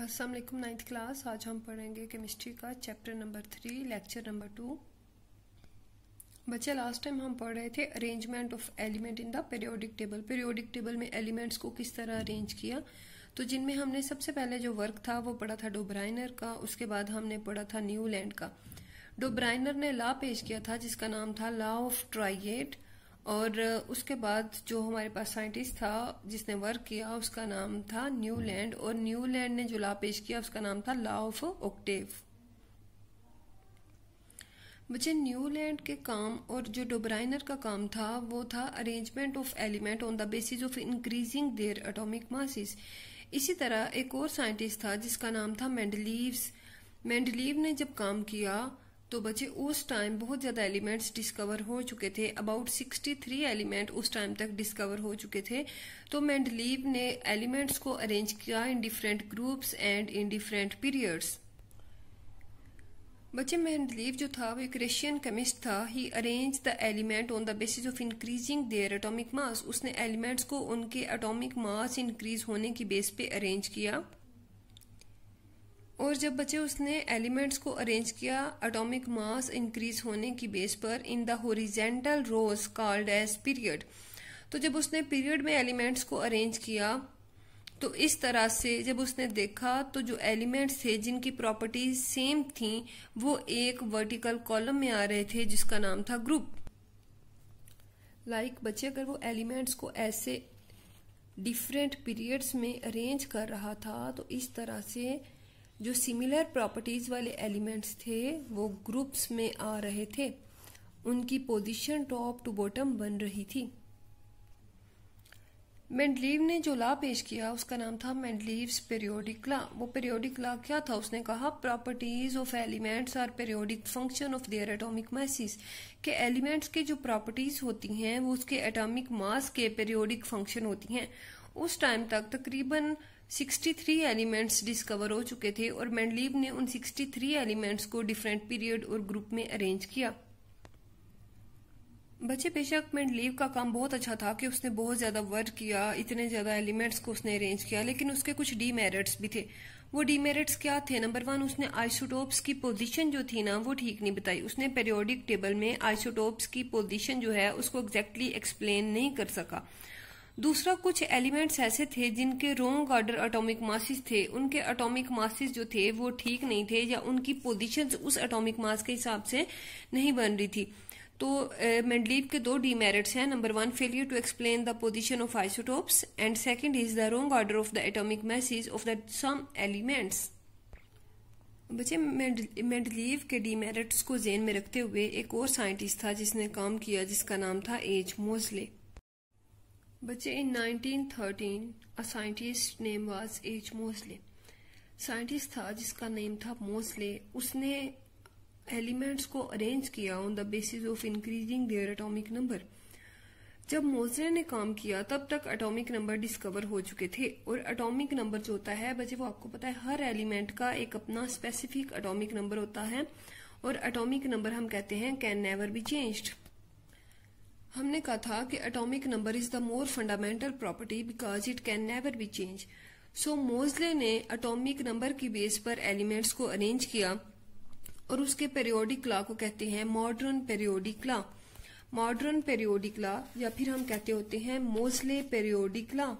Aslam ninth class आज हम पढ़ेंगे केमिस्ट्री का chapter number three lecture number two बच्चे लास्ट टाइम हम पढ़ रहे थे arrangement of element in the periodic table periodic table में एलिमेंट्स को किस तरह अरेंज किया तो जिनमें हमने सबसे पहले जो वर्क था वो पढ़ा था डोब्राइनर का उसके बाद हमने पढ़ा था न्यूलैंड का डोब्राइनर ने ला पेश किया था जिसका नाम था ला ऑफ ट्राइएट और उसके बाद जो हमारे पास साइंटिस्ट था जिसने वर्क किया उसका नाम था न्यूलैंड और न्यूलैंड ने जो ला पेश किया उसका नाम था लॉ ऑफ ओक्टेव बच्चे न्यूलैंड के काम और जो डोब्राइनर का काम था वो था arrangement of element on the basis of increasing their atomic masses इसी तरह एक और साइंटिस्ट था जिसका नाम था मेंडलीव्स मेंडलीव ने जब काम किया तो बच्चे उस टाइम बहुत ज़्यादा एलिमेंट्स डिस्कवर हो चुके थे अबाउट 63 एलिमेंट उस टाइम तक डिस्कवर हो चुके थे तो मैंडलीव ने एलिमेंट्स को अरेंज किया in different groups and in different periods बच्चे मैंडलीव जो था वो एक रशियन केमिस्ट था he arrange the element on the basis of increasing their atomic mass उसने एलिमेंट्स को उनके एटोमिक मास इंक्रीज होने की बेस पे अरेंज किया और जब बच्चे उसने एलिमेंट्स को अरेंज किया एटॉमिक मास इंक्रीज होने की बेस पर in the horizontal rows called as period तो जब उसने पीरियड में एलिमेंट्स को अरेंज किया तो इस तरह से जब उसने देखा तो जो एलिमेंट्स थे जिनकी प्रॉपर्टीज सेम थी वो एक वर्टिकल कॉलम में आ रहे थे जिसका नाम था ग्रुप लाइक like, बच्चे अगर वो एलिमेंट्स को ऐसे डिफरेंट पीरियड्स में अरेंज कर रहा था तो इस तरह से जो सिमिलर प्रॉपर्टीज वाले एलिमेंट्स थे वो ग्रुप्स में आ रहे थे उनकी पोजीशन टॉप टू बॉटम बन रही थी मेंडलीव ने जो ला पेश किया उसका नाम था मेंडलीव्स पीरियोडिक ला वो पीरियोडिक ला क्या था उसने कहा properties of elements are periodic function of their atomic masses के एलिमेंट्स के जो प्रॉपर्टीज होती हैं वो उसके एटॉमिक मास के पीरियोडिक फंक्शन होती हैं उस टाइम तक तकरीबन तक 63 एलिमेंट्स डिस्कवर हो चुके थे और मैंडलीव ने उन 63 एलिमेंट्स को डिफरेंट पीरियड और ग्रुप में अरेंज किया बच्चे बेशक मैंडलीव का काम बहुत अच्छा था कि उसने बहुत ज़्यादा वर्क किया इतने ज़्यादा एलिमेंट्स को उसने अरेंज किया लेकिन उसके कुछ डीमेरिट्स भी थे वो डीमेरिट्स क्या थे नंबर वन उसने आइसोटोप्स की पोजीशन जो थी ना वो ठीक नहीं बताई उसने पेरियोडिक टेबल में आइसोटोप्स की पोजीशन जो है उसको एग्जैक्टली exactly एक्सप्लेन नहीं कर सका दूसरा कुछ एलिमेंट्स ऐसे थे जिनके रोंग ऑर्डर अटोमिक मासिस थे उनके अटोमिक मासिस जो थे वो ठीक नहीं थे या उनकी पोजिशन उस अटोमिक मास के हिसाब से नहीं बन रही थी तो मेंडलीव के दो डीमेरिट्स हैं number one failure to explain the position of isotopes and second is the wrong order of the atomic masses of the some elements बच्चे मेंडलीव के डीमेरिट्स को जेन में रखते हुए एक और साइंटिस्ट था जिसने काम किया जिसका नाम था एज मोजले बच्चे in 1913 a scientist name was H Moseley scientist था जिसका नेम था मोसले उसने एलिमेंट्स को अरेंज किया on the basis of increasing their atomic number जब मोसले ने काम किया तब तक एटॉमिक नंबर डिस्कवर हो चुके थे और एटॉमिक नंबर जो होता है बच्चे वो आपको पता है हर एलिमेंट का एक अपना स्पेसिफिक एटॉमिक नंबर होता है और एटॉमिक नंबर हम कहते हैं कैन नेवर बी चेंज्ड हमने कहा था कि atomic number is the more fundamental property because it can never be change so Moseley ने एटॉमिक नंबर की बेस पर एलिमेंट्स को अरेंज किया और उसके पेरियोडिक लॉ को कहते हैं modern periodic law modern periodic law या फिर हम कहते होते हैं मोजले पेरियोडिक लॉ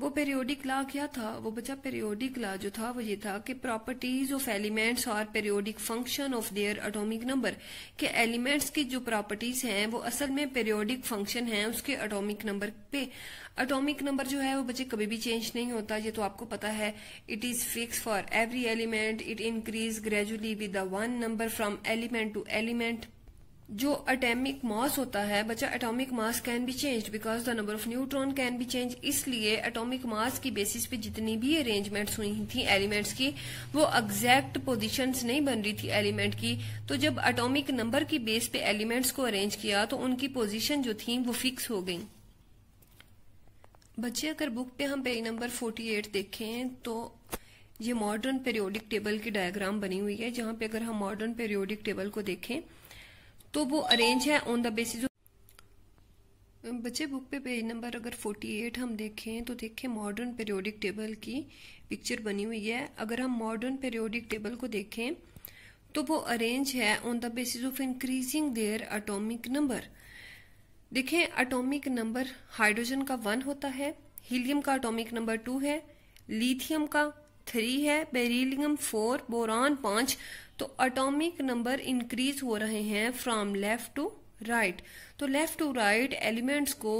वो पेरियोडिक लॉ क्या था वो बचा पेरियोडिक लॉ जो था वो ये था कि प्रॉपर्टीज ऑफ एलिमेंट्स और periodic function of their atomic number के एलिमेंट्स की जो प्रॉपर्टीज हैं वो असल में पेरियोडिक फंक्शन है उसके एटॉमिक नंबर पे एटॉमिक नंबर जो है वो बच्चे कभी भी चेंज नहीं होता ये तो आपको पता है it is fix for every element it increase gradually with the one number from element to element जो एटॉमिक मास होता है बच्चा atomic mass can be change because the number of neutron can be change इसलिए atomic mass की basis पे जितनी भी arrangements हुई थी एलिमेंट्स की वो एग्जैक्ट पोजीशंस नहीं बन रही थी एलिमेंट की तो जब एटॉमिक नंबर की बेस पे एलिमेंट्स को अरेंज किया तो उनकी पोजिशन जो थी वो फिक्स हो गई बच्चे अगर बुक पे हम पेज नंबर एट देखें तो ये मॉडर्न पेरियोडिक टेबल की डायग्राम बनी हुई है जहां पे अगर हम मॉडर्न पेरियोडिक टेबल को देखें तो वो अरेंज है ऑन द बेसिस बच्चे बुक पे पेज नंबर अगर 48 हम देखें तो देखें मॉडर्न पेरियोडिक टेबल की पिक्चर बनी हुई है अगर हम मॉडर्न पेरियोडिक टेबल को देखें तो वो अरेंज है on the basis of increasing their atomic number देखें एटॉमिक नंबर हाइड्रोजन का वन होता है हीलियम का अटोमिक नंबर टू है लिथियम का थ्री है बेरिलियम फोर बोरान पांच तो अटोमिक नंबर इंक्रीज हो रहे हैं फ्रॉम लेफ्ट टू राइट तो लेफ्ट टू राइट एलिमेंट्स को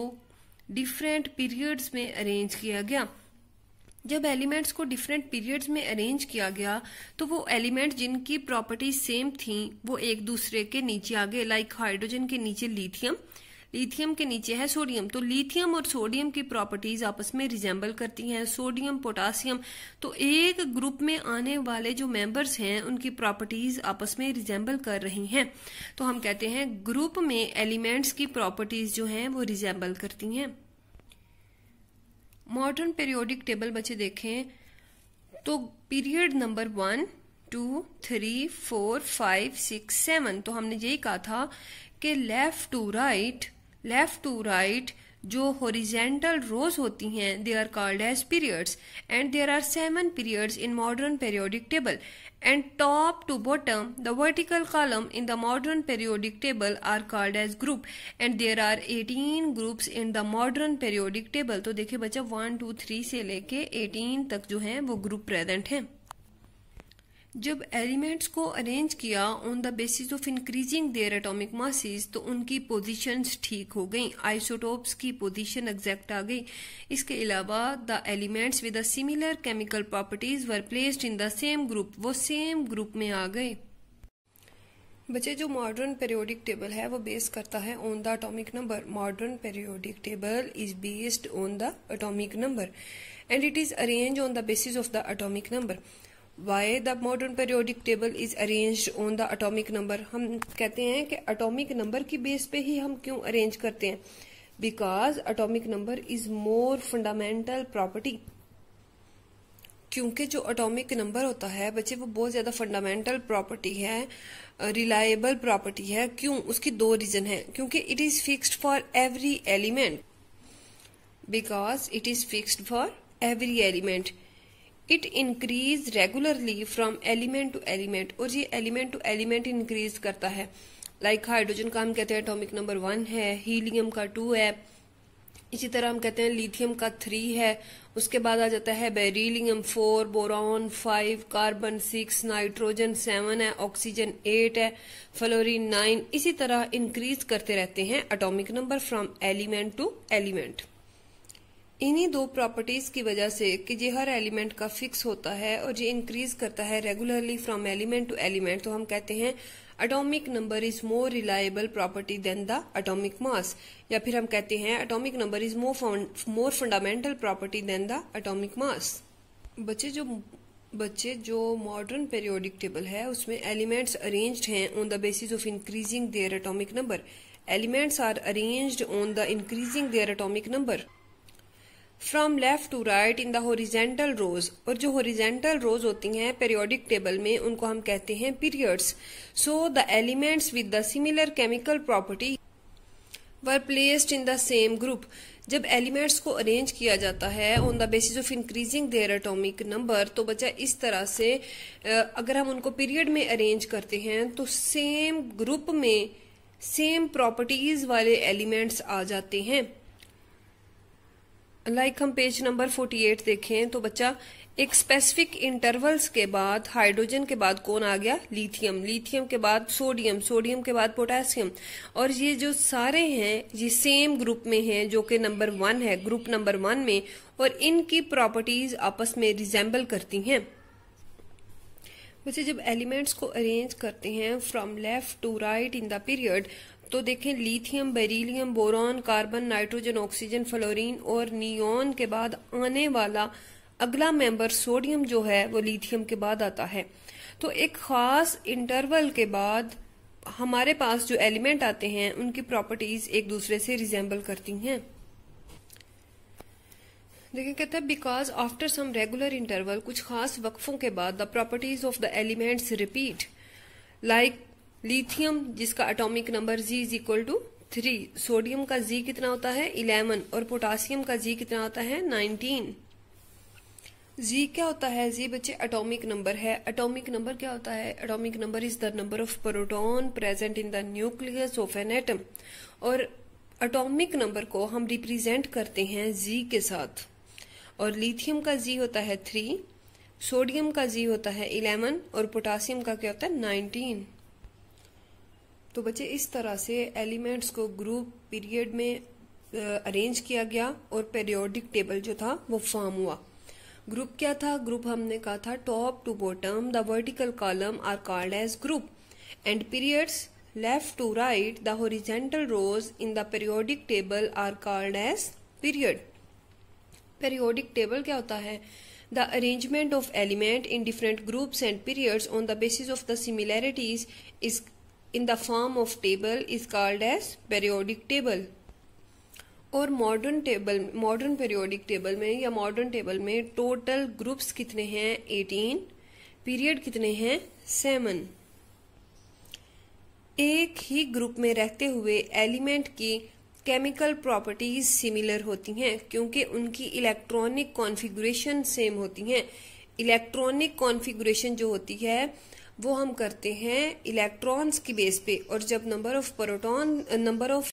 डिफरेंट पीरियड्स में अरेंज किया गया जब एलिमेंट्स को डिफरेंट पीरियड्स में अरेंज किया गया तो वो एलिमेंट जिनकी प्रॉपर्टी सेम थी वो एक दूसरे के नीचे आ गए लाइक हाइड्रोजन के नीचे लिथियम लिथियम के नीचे है सोडियम तो लिथियम और सोडियम की प्रॉपर्टीज आपस में रिजेंबल करती हैं सोडियम पोटासियम तो एक ग्रुप में आने वाले जो मेंबर्स हैं उनकी प्रॉपर्टीज आपस में रिजेंबल कर रही हैं तो हम कहते हैं ग्रुप में एलिमेंट्स की प्रॉपर्टीज जो हैं वो रिजेंबल करती हैं मॉडर्न पीरियोडिक टेबल बच्चे देखें तो period number one two three four five six seven तो हमने यही कहा था कि left to right left to right जो हॉरिजेंटल रोज होती हैं they are called as periods and there are seven periods in modern periodic table and top to bottom the vertical column in the modern periodic table are called as group and there are eighteen groups in the modern periodic table तो देखिये बच्चा one two three से लेके eighteen तक जो है वो group present है जब एलिमेंट्स को अरेंज किया on the basis of increasing their atomic masses तो उनकी पोजीशंस ठीक हो गई आइसोटोप्स की पोजीशन एग्जैक्ट आ गई इसके अलावा the elements with similar chemical properties were placed in the same group वो सेम ग्रुप में आ गए बच्चे जो मॉडर्न पेरियोडिक टेबल है वो बेस करता है on the atomic number modern periodic table is based on the atomic number and it is arrange on the basis of the atomic number why the modern periodic table is arrange on the atomic number हम कहते हैं कि atomic number की base पे ही हम क्यों arrange करते हैं because atomic number is more fundamental property क्योंकि जो अटोमिक नंबर होता है बच्चे वो बहुत ज़्यादा फंडामेंटल प्रॉपर्टी है रिलायबल प्रॉपर्टी है क्यों उसकी दो रीज़न है क्योंकि it is fixed for every element because it is fixed for every element it increase regularly from element to element और ये एलिमेंट टू एलिमेंट इंक्रीज करता है लाइक like हाइड्रोजन का हम कहते हैं एटॉमिक नंबर वन है हीलियम का टू है इसी तरह हम कहते हैं लिथियम का थ्री है उसके बाद आ जाता है beryllium four boron five carbon six nitrogen seven है ऑक्सीजन एट है फ्लोरीन नाइन इसी तरह इंक्रीज करते रहते हैं atomic number from element to element इन्हीं दो प्रॉपर्टीज की वजह से कि ये हर एलिमेंट का फिक्स होता है और ये इंक्रीज करता है regularly from element to element तो हम कहते हैं atomic number is more reliable property than the atomic mass या फिर हम कहते हैं atomic number is more more fundamental property than the atomic mass बच्चे जो बच्चे जो मॉडर्न पेरियोडिक टेबल है उसमें एलिमेंट्स अरेंज्ड हैं on the basis of increasing their atomic number elements are arranged on the increasing their atomic number from left to right in the horizontal rows और जो horizontal रोज होती हैं periodic table में उनको हम कहते हैं periods so the elements with the similar chemical property were placed in the same group जब एलिमेंट्स को अरेंज किया जाता है on the basis of increasing their atomic number तो बच्चा इस तरह से अगर हम उनको पीरियड में अरेंज करते हैं तो सेम ग्रुप में सेम प्रॉपर्टीज वाले एलिमेंट्स आ जाते हैं लाइक like हम पेज नंबर 48 देखें तो बच्चा एक स्पेसिफिक इंटरवल्स के बाद हाइड्रोजन के बाद कौन आ गया लिथियम लिथियम के बाद सोडियम सोडियम के बाद पोटेशियम और ये जो सारे हैं ये सेम ग्रुप में हैं जो कि नंबर वन है ग्रुप नंबर वन में और इनकी प्रॉपर्टीज आपस में रिजेंबल करती हैं वैसे जब एलिमेंट्स को अरेंज करते हैं from left to right in the period तो देखें lithium beryllium boron carbon nitrogen oxygen fluorine और नियोन के बाद आने वाला अगला मेंबर सोडियम जो है वो लिथियम के बाद आता है तो एक खास इंटरवल के बाद हमारे पास जो एलिमेंट आते हैं उनकी प्रॉपर्टीज एक दूसरे से रिजेंबल करती हैं देखिए कहते हैं because after some regular interval कुछ खास वक्फों के बाद the properties of the elements repeat like lithium जिसका atomic number Z is equal to three sodium का जी कितना होता है इलेवन और पोटासियम का जी कितना होता है नाइनटीन जी क्या होता है जी बच्चे अटोमिक नंबर है अटोमिक नंबर क्या होता है atomic number is the number of proton present in the nucleus of an atom और अटोमिक नंबर को हम रिप्रेजेंट करते हैं जी के साथ और लिथियम का जी होता है थ्री सोडियम का जी होता है इलेवन और पोटासियम का क्या होता है नाइनटीन तो बच्चे इस तरह से एलिमेंट्स को ग्रुप पीरियड में अरेंज किया गया और पेरियोडिक टेबल जो था वो फॉर्म हुआ ग्रुप क्या था ग्रुप हमने कहा था top to bottom the vertical column are called as group and periods left to right the horizontal rows in the periodic table are called as period periodic table क्या होता है the arrangement of element in different groups and periods on the basis of the similarities is in the form of table is called as periodic table. और modern table modern periodic table में या modern table में total groups कितने हैं eighteen period कितने हैं seven एक ही group में रहते हुए एलिमेंट की केमिकल प्रॉपर्टीज सिमिलर होती हैं क्योंकि उनकी इलेक्ट्रॉनिक कॉन्फ़िगरेशन सेम होती हैं इलेक्ट्रॉनिक कॉन्फ़िगरेशन जो होती है वो हम करते हैं इलेक्ट्रॉन्स की बेस पे और जब number of proton number of